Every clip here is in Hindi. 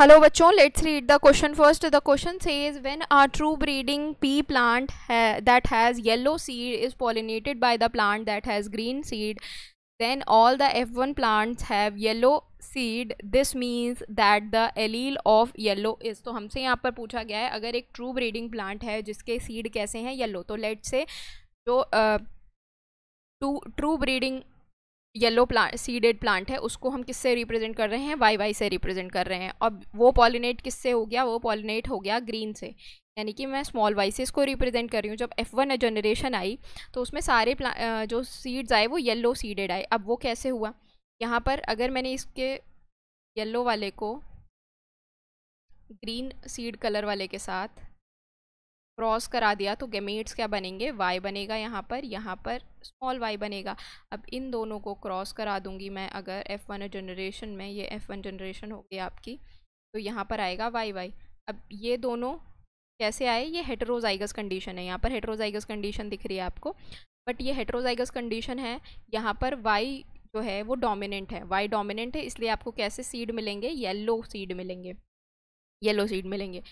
हेलो बच्चों let's read the question first the question says when a true breeding pea plant that has yellow seed is pollinated by the plant that has green seed all the F one plants have yellow seed this means that the allele of yellow is तो हमसे यहाँ पर पूछा गया है अगर एक ट्रू ब्रीडिंग प्लांट है जिसके सीड कैसे हैं येलो तो लेट से जो two true breeding yellow plant seeded plant है उसको हम किससे रिप्रेजेंट कर रहे हैं वाई वाई से रिप्रेजेंट कर रहे हैं अब वो पॉलिनेट किससे हो गया वो पॉलिनेट हो गया ग्रीन से यानी कि मैं स्मॉल वाई से इसको रिप्रेजेंट कर रही हूँ जब एफ़ वन जनरेशन आई तो उसमें सारे जो सीड्स आए वो येलो सीडेड आए अब वो कैसे हुआ यहाँ पर अगर मैंने इसके येलो वाले को ग्रीन सीड कलर वाले के साथ क्रॉस करा दिया तो गेमेट्स क्या बनेंगे वाई बनेगा यहाँ पर यहाँ पर स्मॉल वाई बनेगा अब इन दोनों को क्रॉस करा दूंगी मैं अगर एफ़ वन जनरेशन में ये एफ़ वन जनरेशन होगी आपकी तो यहाँ पर आएगा वाई वाई अब ये दोनों कैसे आए ये हेटरोजाइगस कंडीशन है यहाँ पर हेटरोजाइगस कंडीशन दिख रही है आपको बट ये हेटरोजाइगस कंडीशन है यहाँ पर वाई जो है वो डोमिनेंट है वाई डोमिनेंट है इसलिए आपको कैसे सीड मिलेंगे येलो सीड मिलेंगे येलो सीड मिलेंगे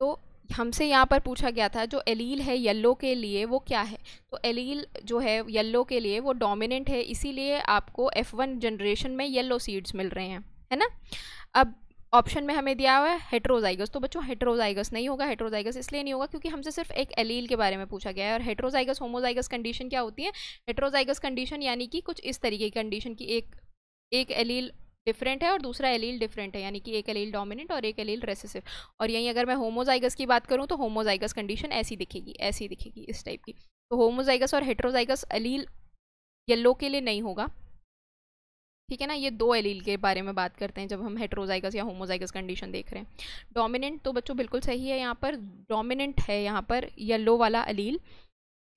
तो हमसे यहाँ पर पूछा गया था जो एलील है येल्लो के लिए वो क्या है तो एलील जो है येल्लो के लिए वो डोमिनेंट है इसीलिए आपको एफ़ वन जनरेशन में येल्लो सीड्स मिल रहे हैं है ना अब ऑप्शन में हमें दिया हुआ है हेट्रोजाइगस तो बच्चों हेट्रोजाइगस नहीं होगा हेट्रोजाइगस इसलिए नहीं होगा क्योंकि हमसे सिर्फ एक एलील के बारे में पूछा गया है और हेट्रोजाइगस होमोजाइगस कंडीशन क्या होती है हेट्रोजाइगस कंडीशन यानी कि कुछ इस तरीके की कंडीशन की एक एक एलील डिफरेंट है और दूसरा एलील डिफरेंट है यानी कि एक एलील डोमिनेंट और एक एलील रेसेसिव और यहीं अगर मैं होमोजाइगस की बात करूँ तो होमोजाइगस कंडीशन ऐसी दिखेगी ऐसी दिखेगी इस टाइप की तो होमोजाइगस और हेट्रोजाइगस एलील येल्लो के लिए नहीं होगा ठीक है ना ये दो एलील के बारे में बात करते हैं जब हम हेट्रोजाइगस या होमोजाइगस कंडीशन देख रहे हैं डोमिनेंट तो बच्चों बिल्कुल सही है यहाँ पर डोमिनेंट है यहाँ पर येलो वाला अलील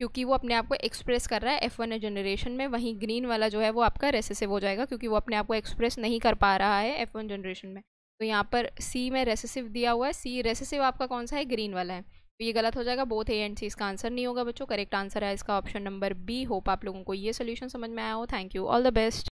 क्योंकि वो अपने आप को एक्सप्रेस कर रहा है एफ़ वन जनरेशन में वहीं ग्रीन वाला जो है वो आपका रेसेसिव हो जाएगा क्योंकि वो अपने आप को एक्सप्रेस नहीं कर पा रहा है एफ़ वन जनरेशन में तो यहाँ पर सी में रेसेसिव दिया हुआ है सी रेसेसिव आपका कौन सा है ग्रीन वाला है तो ये गलत हो जाएगा बोथ ए एंड सी इसका आंसर नहीं होगा बच्चों करेक्ट आंसर है इसका ऑप्शन नंबर बी होप आप लोगों को ये सोल्यूशन समझ में आया हो thank you all the best